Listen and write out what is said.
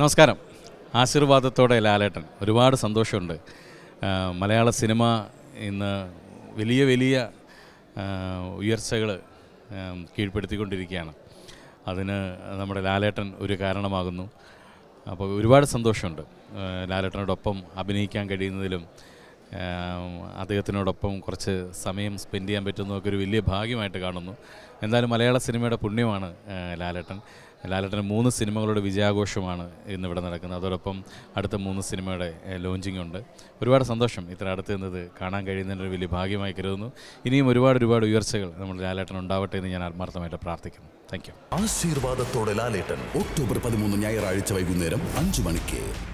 നമസ്കാരം ആശീർവാദത്തോടെ ലാലേട്ടൻ ഒരുപാട് സന്തോഷമുണ്ട് മലയാള സിനിമ ഇന്ന് വലിയ വലിയ ഉയർച്ചകൾ കീഴ്പ്പെടുത്തിക്കൊണ്ടിരിക്കുകയാണ് അതിന് നമ്മുടെ ലാലേട്ടൻ ഒരു കാരണമാകുന്നു അപ്പോൾ ഒരുപാട് സന്തോഷമുണ്ട് ലാലേട്ടനോടൊപ്പം അഭിനയിക്കാൻ കഴിയുന്നതിലും അദ്ദേഹത്തിനോടൊപ്പം കുറച്ച് സമയം സ്പെൻഡ് ചെയ്യാൻ പറ്റുന്നതൊക്കെ ഒരു വലിയ ഭാഗ്യമായിട്ട് കാണുന്നു എന്തായാലും മലയാള സിനിമയുടെ പുണ്യമാണ് ലാലേട്ടൻ ലാലേട്ടൻ മൂന്ന് സിനിമകളുടെ വിജയാഘോഷമാണ് ഇന്നിവിടെ നടക്കുന്നത് അതോടൊപ്പം അടുത്ത മൂന്ന് സിനിമയുടെ ലോഞ്ചിങ് ഉണ്ട് ഒരുപാട് സന്തോഷം ഇത്ര അടുത്ത് നിന്നത് കാണാൻ കഴിയുന്നതിൻ്റെ വലിയ ഭാഗ്യമായി കരുതുന്നു ഇനിയും ഒരുപാട് ഒരുപാട് ഉയർച്ചകൾ നമ്മുടെ ലാലേട്ടൻ ഉണ്ടാവട്ടെ എന്ന് ഞാൻ ആത്മാർത്ഥമായിട്ട് പ്രാർത്ഥിക്കുന്നു താങ്ക് യു ആശീർവാദത്തോടെ ലാലേട്ടൻ ഒക്ടോബർ പതിമൂന്ന് ഞായറാഴ്ച വൈകുന്നേരം അഞ്ച് മണിക്ക്